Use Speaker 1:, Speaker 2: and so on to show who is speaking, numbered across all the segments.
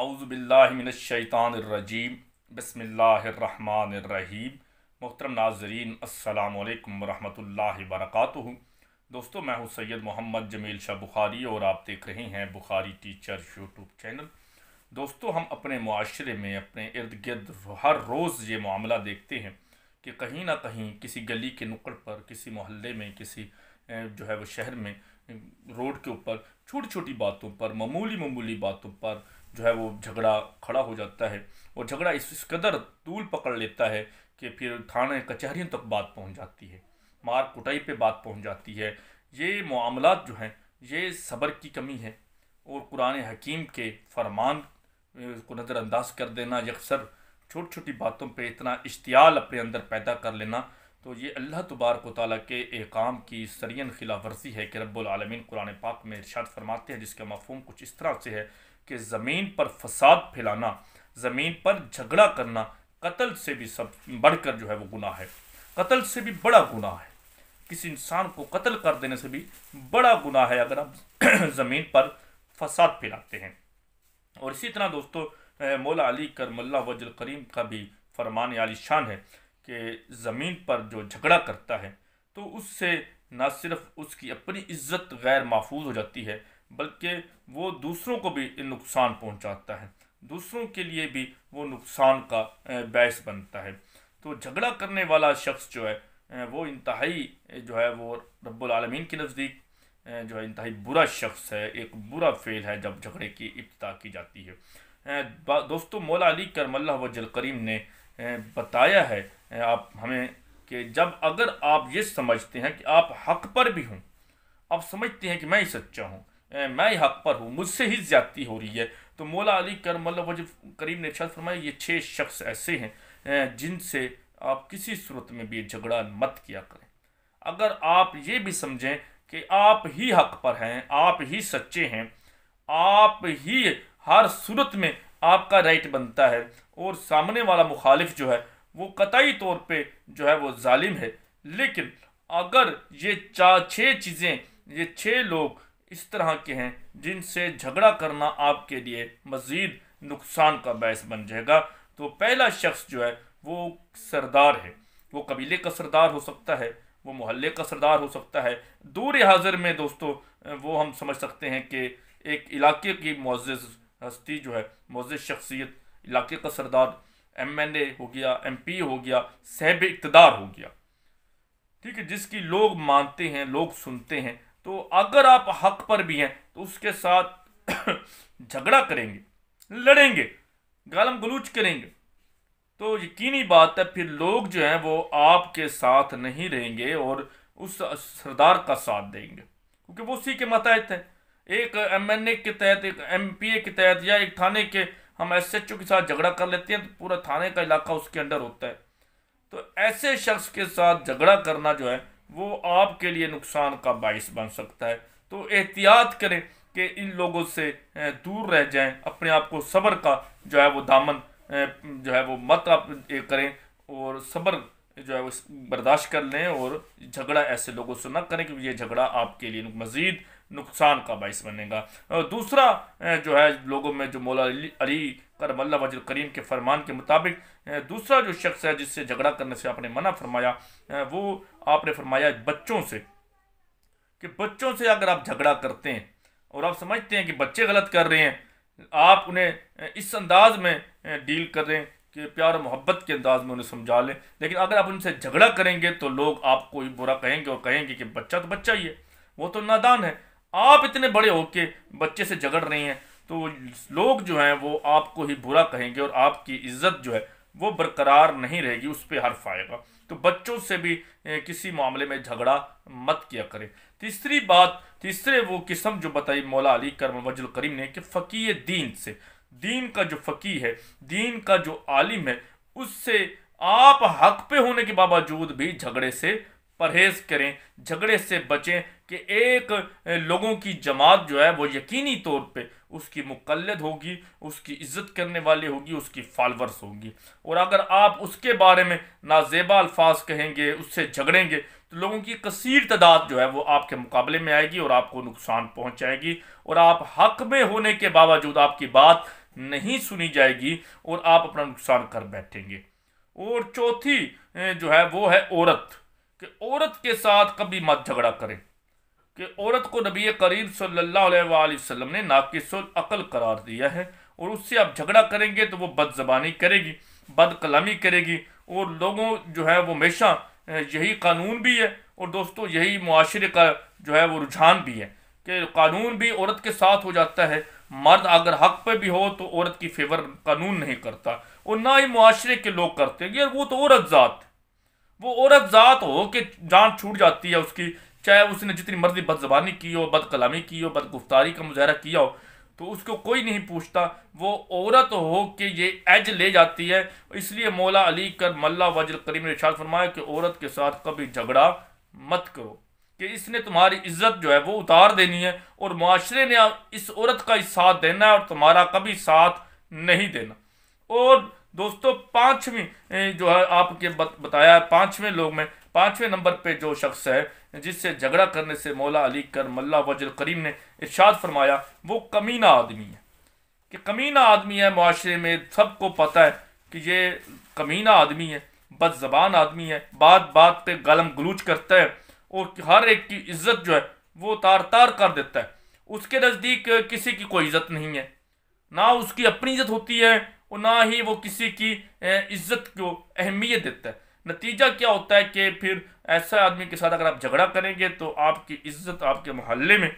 Speaker 1: اعوذ باللہ من الشیطان الرجیم بسم اللہ الرحمن الرحیم محترم ناظرین السلام علیکم ورحمۃ اللہ وبرکاتہ دوستو میں ہوں سید محمد جمیل شاہ بخاری اور آپ دیکھ رہے ہیں بخاری ٹیچر یوٹیوب چینل دوستو ہم اپنے معاشرے میں اپنے ارد گرد ہر روز یہ معاملہ دیکھتے ہیں کہ کہیں نہ کہیں کسی گلی کے نکڑ پر کسی محلے میں کسی جو ہے وہ شہر میں روڈ کے اوپر چھوٹی چھوٹی باتوں پر معمولی معمولی باتوں پر جو ہے وہ جھگڑا کھڑا ہو جاتا ہے اور جھگڑا اس قدر طول پکڑ لیتا ہے کہ پھر تھانے کچہریوں تک بات پہنچ جاتی ہے مار کٹائی پہ بات پہنچ جاتی ہے یہ معاملات جو ہیں یہ صبر کی کمی ہے اور قرآن حکیم کے فرمان کو نظر انداز کر دینا یکسر چھوٹی چھوٹی باتوں پہ اتنا اشتعال اپنے اندر پیدا کر لینا تو یہ اللہ تبارک و تعالیٰ کے احکام کی سرین خلاف ورزی ہے کہ رب العالمین قرآن پاک میں ارشاد فرماتے ہیں جس کا مفہوم کچھ اس طرح سے ہے کہ زمین پر فساد پھیلانا زمین پر جھگڑا کرنا قتل سے بھی سب بڑھ کر جو ہے وہ گناہ ہے قتل سے بھی بڑا گناہ ہے کسی انسان کو قتل کر دینے سے بھی بڑا گناہ ہے اگر آپ زمین پر فساد پھیلاتے ہیں اور اسی طرح دوستو مولا علی کرم اللہ وجل کریم کا بھی فرمان علی شان ہے کہ زمین پر جو جھگڑا کرتا ہے تو اس سے نہ صرف اس کی اپنی عزت غیر محفوظ ہو جاتی ہے بلکہ وہ دوسروں کو بھی نقصان پہنچاتا ہے دوسروں کے لیے بھی وہ نقصان کا باعث بنتا ہے تو جھگڑا کرنے والا شخص جو ہے وہ انتہائی جو ہے وہ رب العالمین کے نزدیک جو ہے انتہائی برا شخص ہے ایک برا فعل ہے جب جھگڑے کی ابتدا کی جاتی ہے دوستو مولا علی کرم اللہ وجل کریم نے بتایا ہے آپ ہمیں کہ جب اگر آپ یہ سمجھتے ہیں کہ آپ حق پر بھی ہوں آپ سمجھتے ہیں کہ میں ہی سچا ہوں میں ہی حق پر ہوں مجھ سے ہی زیادتی ہو رہی ہے تو مولا علی کرم اللہ وجہ کریم نے فرمایا یہ چھ شخص ایسے ہیں جن سے آپ کسی صورت میں بھی جھگڑا مت کیا کریں اگر آپ یہ بھی سمجھیں کہ آپ ہی حق پر ہیں آپ ہی سچے ہیں آپ ہی ہر صورت میں آپ کا رائٹ بنتا ہے اور سامنے والا مخالف جو ہے وہ قطعی طور پہ جو ہے وہ ظالم ہے لیکن اگر یہ چار چھ چیزیں یہ چھ لوگ اس طرح کے ہیں جن سے جھگڑا کرنا آپ کے لیے مزید نقصان کا بحث بن جائے گا تو پہلا شخص جو ہے وہ سردار ہے وہ قبیلے کا سردار ہو سکتا ہے وہ محلے کا سردار ہو سکتا ہے دور حاضر میں دوستو وہ ہم سمجھ سکتے ہیں کہ ایک علاقے کی معزز ہستی جو ہے معزز شخصیت علاقے کا سردار ایم ایل اے ہو گیا ایم پی ہو گیا صحب اقتدار ہو گیا ٹھیک ہے جس کی لوگ مانتے ہیں لوگ سنتے ہیں تو اگر آپ حق پر بھی ہیں تو اس کے ساتھ جھگڑا کریں گے لڑیں گے گالم گلوچ کریں گے تو یقینی بات ہے پھر لوگ جو ہیں وہ آپ کے ساتھ نہیں رہیں گے اور اس سردار کا ساتھ دیں گے کیونکہ وہ اسی کے متحد ہیں ایک ایم این اے کے تحت ایک ایم پی اے کے تحت یا ایک تھانے کے ہم ایس ایچ او کے ساتھ جھگڑا کر لیتے ہیں تو پورا تھانے کا علاقہ اس کے انڈر ہوتا ہے تو ایسے شخص کے ساتھ جھگڑا کرنا جو ہے وہ آپ کے لیے نقصان کا باعث بن سکتا ہے تو احتیاط کریں کہ ان لوگوں سے دور رہ جائیں اپنے آپ کو صبر کا جو ہے وہ دامن جو ہے وہ مت آپ کریں اور صبر جو ہے وہ برداشت کر لیں اور جھگڑا ایسے لوگوں سے نہ کریں کہ یہ جھگڑا آپ کے لیے مزید نقصان کا باعث بنے گا دوسرا جو ہے لوگوں میں جو مولا علی کرم اللہ وجل کریم کے فرمان کے مطابق دوسرا جو شخص ہے جس سے جھگڑا کرنے سے آپ نے منع فرمایا وہ آپ نے فرمایا بچوں سے کہ بچوں سے اگر آپ جھگڑا کرتے ہیں اور آپ سمجھتے ہیں کہ بچے غلط کر رہے ہیں آپ انہیں اس انداز میں ڈیل کر رہے ہیں کہ پیار و محبت کے انداز میں انہیں سمجھا لیں لیکن اگر آپ ان سے جھگڑا کریں گے تو لوگ آپ کو برا کہیں گے اور کہیں گے کہ بچہ تو بچہ ہی ہے وہ تو نادان ہے آپ اتنے بڑے ہو کے بچے سے جھگڑ رہے ہیں تو لوگ جو ہیں وہ آپ کو ہی برا کہیں گے اور آپ کی عزت جو ہے وہ برقرار نہیں رہے گی اس پہ حرف آئے گا تو بچوں سے بھی کسی معاملے میں جھگڑا مت کیا کرے تیسری بات تیسرے وہ قسم جو بتائی مولا علی کرم وج الکریم نے کہ فقی دین سے دین کا جو فقی ہے دین کا جو عالم ہے اس سے آپ حق پہ ہونے کے باوجود بھی جھگڑے سے پرہیز کریں جھگڑے سے بچیں کہ ایک لوگوں کی جماعت جو ہے وہ یقینی طور پہ اس کی مقلد ہوگی اس کی عزت کرنے والی ہوگی اس کی فالورس ہوگی اور اگر آپ اس کے بارے میں نازیبا الفاظ کہیں گے اس سے جھگڑیں گے تو لوگوں کی کثیر تعداد جو ہے وہ آپ کے مقابلے میں آئے گی اور آپ کو نقصان پہنچائے گی اور آپ حق میں ہونے کے باوجود آپ کی بات نہیں سنی جائے گی اور آپ اپنا نقصان کر بیٹھیں گے اور چوتھی جو ہے وہ ہے عورت کہ عورت کے ساتھ کبھی مت جھگڑا کریں کہ عورت کو نبی کریم صلی اللہ علیہ وآلہ وسلم نے ناقص العقل قرار دیا ہے اور اس سے آپ جھگڑا کریں گے تو وہ بد زبانی کرے گی بد کلامی کرے گی اور لوگوں جو ہے وہ ہمیشہ یہی قانون بھی ہے اور دوستو یہی معاشرے کا جو ہے وہ رجحان بھی ہے کہ قانون بھی عورت کے ساتھ ہو جاتا ہے مرد اگر حق پہ بھی ہو تو عورت کی فیور قانون نہیں کرتا اور نہ ہی معاشرے کے لوگ کرتے گی اور وہ تو عورت ذات وہ عورت ذات ہو کہ جان چھوٹ جاتی ہے اس کی چاہے اس نے جتنی مرضی بد زبانی کی ہو بد کلامی کی ہو بد گفتاری کا مظاہرہ کیا ہو تو اس کو کوئی نہیں پوچھتا وہ عورت ہو کہ یہ ایج لے جاتی ہے اس لیے مولا علی کر ملا وجل کریم نے ارشاد فرمایا کہ عورت کے ساتھ کبھی جھگڑا مت کرو کہ اس نے تمہاری عزت جو ہے وہ اتار دینی ہے اور معاشرے نے اس عورت کا ساتھ دینا ہے اور تمہارا کبھی ساتھ نہیں دینا اور دوستو پانچویں جو ہے آپ کے بتایا ہے پانچویں لوگ میں پانچویں نمبر پہ جو شخص ہے جس سے جھگڑا کرنے سے مولا علی کر ملا وجل کریم نے ارشاد فرمایا وہ کمینہ آدمی ہے کہ کمینہ آدمی ہے معاشرے میں سب کو پتہ ہے کہ یہ کمینہ آدمی ہے بد زبان آدمی ہے بات بات پہ گلم گلوچ کرتا ہے اور ہر ایک کی عزت جو ہے وہ تار تار کر دیتا ہے اس کے نزدیک کسی کی کوئی عزت نہیں ہے نہ اس کی اپنی عزت ہوتی ہے نہ ہی وہ کسی کی عزت کو اہمیت دیتا ہے نتیجہ کیا ہوتا ہے کہ پھر ایسا آدمی کے ساتھ اگر آپ جھگڑا کریں گے تو آپ کی عزت آپ کے محلے میں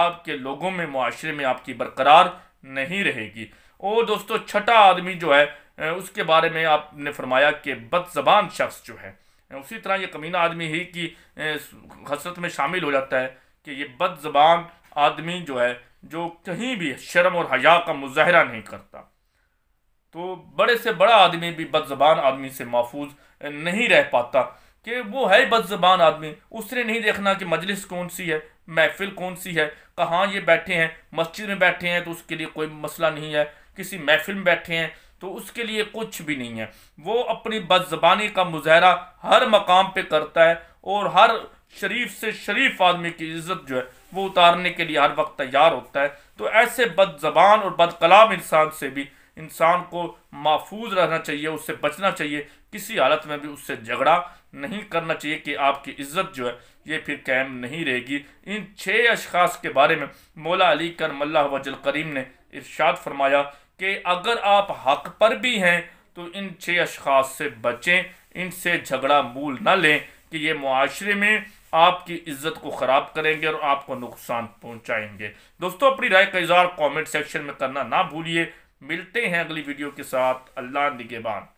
Speaker 1: آپ کے لوگوں میں معاشرے میں آپ کی برقرار نہیں رہے گی اور دوستو چھٹا آدمی جو ہے اس کے بارے میں آپ نے فرمایا کہ بد زبان شخص جو ہے اسی طرح یہ کمینہ آدمی ہی کی حسرت میں شامل ہو جاتا ہے کہ یہ بد زبان آدمی جو ہے جو کہیں بھی شرم اور حیا کا مظاہرہ نہیں کرتا تو بڑے سے بڑا آدمی بھی بد زبان آدمی سے محفوظ نہیں رہ پاتا کہ وہ ہے بد زبان آدمی اس نے نہیں دیکھنا کہ مجلس کون سی ہے محفل کون سی ہے کہاں یہ بیٹھے ہیں مسجد میں بیٹھے ہیں تو اس کے لیے کوئی مسئلہ نہیں ہے کسی محفل میں بیٹھے ہیں تو اس کے لیے کچھ بھی نہیں ہے وہ اپنی بد زبانی کا مظاہرہ ہر مقام پہ کرتا ہے اور ہر شریف سے شریف آدمی کی عزت جو ہے وہ اتارنے کے لیے ہر وقت تیار ہوتا ہے تو ایسے بد زبان اور بد کلام انسان سے بھی انسان کو محفوظ رہنا چاہیے اس سے بچنا چاہیے کسی حالت میں بھی اس سے جھگڑا نہیں کرنا چاہیے کہ آپ کی عزت جو ہے یہ پھر قائم نہیں رہے گی ان چھ اشخاص کے بارے میں مولا علی کرم اللہ وجل کریم نے ارشاد فرمایا کہ اگر آپ حق پر بھی ہیں تو ان چھ اشخاص سے بچیں ان سے جھگڑا مول نہ لیں کہ یہ معاشرے میں آپ کی عزت کو خراب کریں گے اور آپ کو نقصان پہنچائیں گے دوستو اپنی رائے کا اظہار کومنٹ سیکشن میں کرنا نہ بھولیے ملتے ہیں اگلی ویڈیو کے ساتھ اللہ نگہبان بان